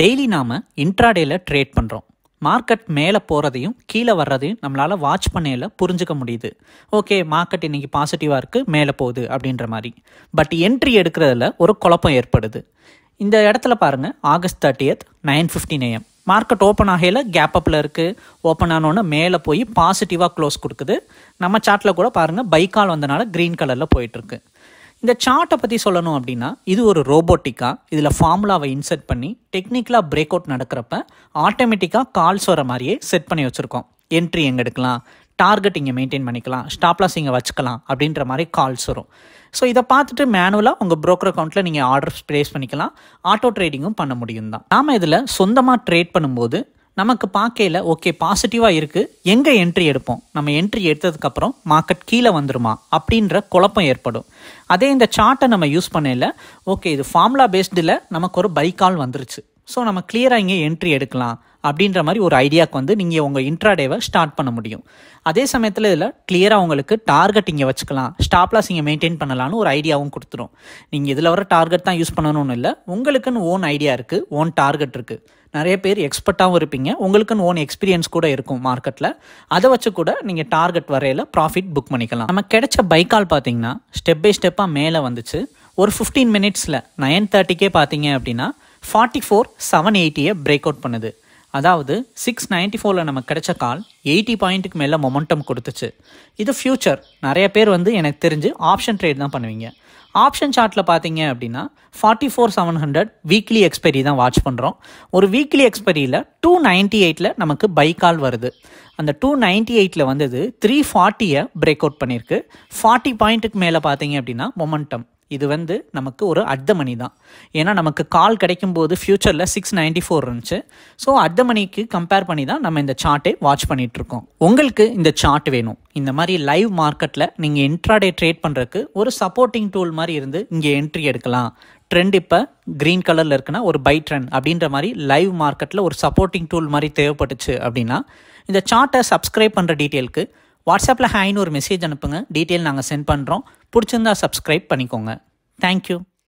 daily நாம் இன்ட்ராடேயில் trade பண்ணுறோம் market மேலே போகிறதையும் கீழே வர்றதையும் நம்மளால் வாட்ச் பண்ணையில் புரிஞ்சுக்க முடியுது ஓகே மார்க்கெட் இன்றைக்கி பாசிட்டிவாக இருக்குது மேலே போகுது அப்படின்ற மாதிரி பட் என்ட்ரி எடுக்கிறதுல ஒரு குழப்பம் ஏற்படுது இந்த இடத்துல பாருங்கள் August thirtieth nine fifteen AM market open ஆகையில் கேப் அப்பில் இருக்குது ஓப்பன் ஆனோன்னு மேலே போய் பாசிட்டிவாக க்ளோஸ் கொடுக்குது நம்ம சார்ட்டில் கூட பாருங்கள் பைக்கால் வந்தனால க்ரீன் கலரில் போயிட்டுருக்கு இந்த சார்ட்டை பற்றி சொல்லணும் அப்படின்னா இது ஒரு ரோபோட்டிக்காக இதில் ஃபார்முலாவை இன்செர்ட் பண்ணி டெக்னிக்கலாக பிரேக் அவுட் நடக்கிறப்ப ஆட்டோமேட்டிக்காக கால்ஸ் வர மாதிரியே செட் பண்ணி வச்சுருக்கோம் என்ட்ரி எங்கே எடுக்கலாம் டார்கெட் இங்கே மெயின்டைன் பண்ணிக்கலாம் ஸ்டாப்லாஸ் இங்கே வச்சுக்கலாம் அப்படின்ற மாதிரி கால்ஸ் வரும் ஸோ இதை பார்த்துட்டு மேனுவலாக உங்கள் ப்ரோக்கர் அக்கௌண்ட்டில் நீங்கள் ஆர்டர்ஸ் ப்ளேஸ் பண்ணிக்கலாம் ஆட்டோ ட்ரேடிங்கும் பண்ண முடியும் தான் நாம் இதில் சொந்தமாக ட்ரேட் பண்ணும்போது நமக்கு பார்க்கையில் ஓகே பாசிட்டிவாக இருக்குது எங்கே என்ட்ரி எடுப்போம் நம்ம என்ட்ரி எடுத்ததுக்கப்புறம் மார்க்கெட் கீழே வந்துருமா அப்படின்ற குழப்பம் ஏற்படும் அதே இந்த சார்ட்டை நம்ம யூஸ் பண்ணல ஓகே இது ஃபார்முலா பேஸ்டில் நமக்கு ஒரு பைக்கால் வந்துருச்சு ஸோ நம்ம கிளியராக இங்கே என்ட்ரி எடுக்கலாம் அப்படின்ற மாதிரி ஒரு ஐடியாவுக்கு வந்து நீங்கள் உங்கள் இன்ட்ராடேவை ஸ்டார்ட் பண்ண முடியும் அதே சமயத்தில் இதில் கிளியராக உங்களுக்கு டார்கெட் இங்கே வச்சுக்கலாம் ஸ்டாப்லாஸ் இங்கே மெயின்டைன் பண்ணலான்னு ஒரு ஐடியாவும் கொடுத்துரும் நீங்கள் இதில் வர டார்கெட் தான் யூஸ் பண்ணணும்னு இல்லை உங்களுக்குன்னு ஓன் ஐடியா இருக்குது ஓன் டார்கெட் இருக்குது நிறைய பேர் எக்ஸ்பர்ட்டாகவும் இருப்பீங்க உங்களுக்குன்னு ஓன் எக்ஸ்பீரியன்ஸ் கூட இருக்கும் மார்க்கெட்டில் அதை வச்சு கூட நீங்கள் டார்கெட் வரையில் ப்ராஃபிட் புக் பண்ணிக்கலாம் நம்ம கிடைச்ச பைக்கால் பார்த்தீங்கன்னா ஸ்டெப் பை ஸ்டெப்பாக மேலே வந்துச்சு ஒரு ஃபிஃப்டீன் மினிட்ஸில் நைன் தேர்ட்டிக்கே பார்த்தீங்க அப்படின்னா ஃபார்ட்டி ஃபோர் செவன் எயிட்டியை பிரேக் அவுட் பண்ணுது அதாவது சிக்ஸ் நைன்ட்டி ஃபோரில் நமக்கு கிடைச்ச கால் எயிட்டி பாயிண்ட்டுக்கு மேலே மொமெண்டம் கொடுத்துச்சு இது ஃப்யூச்சர் நிறைய பேர் வந்து எனக்கு தெரிஞ்சு ஆப்ஷன் ட்ரேட் தான் பண்ணுவீங்க ஆப்ஷன் சார்ட்டில் பார்த்தீங்க அப்படின்னா forty four seven hundred weekly expiry தான் வாட்ச் பண்ணுறோம் ஒரு வீக்லி எக்ஸ்பைரியில் டூ நைன்ட்டி எயிட்டில் நமக்கு பை கால் வருது அந்த டூ நைன்ட்டி எயிட்டில் வந்தது த்ரீ ஃபார்ட்டியை பிரேக் அவுட் பண்ணியிருக்கு ஃபார்ட்டி பாயிண்ட்டுக்கு மேலே பார்த்தீங்க அப்படின்னா மொமெண்டம் இது வந்து நமக்கு ஒரு அர்த்த மணி தான் ஏன்னா நமக்கு கால் கிடைக்கும் போது ஃப்யூச்சரில் சிக்ஸ் நைன்டி ஃபோர் இருந்துச்சு ஸோ அர்த்த மணிக்கு கம்பேர் பண்ணி தான் நம்ம இந்த சார்ட்டை வாட்ச் பண்ணிகிட்ருக்கோம் உங்களுக்கு இந்த சார்ட் வேணும் இந்த மாதிரி லைவ் மார்க்கெட்டில் நீங்கள் என்ட்ராடே ட்ரேட் பண்ணுறதுக்கு ஒரு சப்போர்ட்டிங் டூல் மாதிரி இருந்து இங்கே என்ட்ரி எடுக்கலாம் ட்ரெண்ட் இப்போ க்ரீன் கலரில் இருக்குன்னா ஒரு பை ட்ரெண்ட் அப்படின்ற மாதிரி லைவ் மார்க்கெட்டில் ஒரு சப்போர்ட்டிங் டூல் மாதிரி தேவைப்பட்டுச்சு அப்படின்னா இந்த சார்ட்டை சப்ஸ்கிரைப் பண்ணுற டீட்டெயிலுக்கு வாட்ஸ்அப்பில் ஹாய்னு ஒரு மெசேஜ் அனுப்புங்க டீட்டெயில் நாங்கள் சென்ட் பண்ணுறோம் பிடிச்சிருந்தா சப்ஸ்கிரைப் பண்ணிக்கோங்க தேங்க்யூ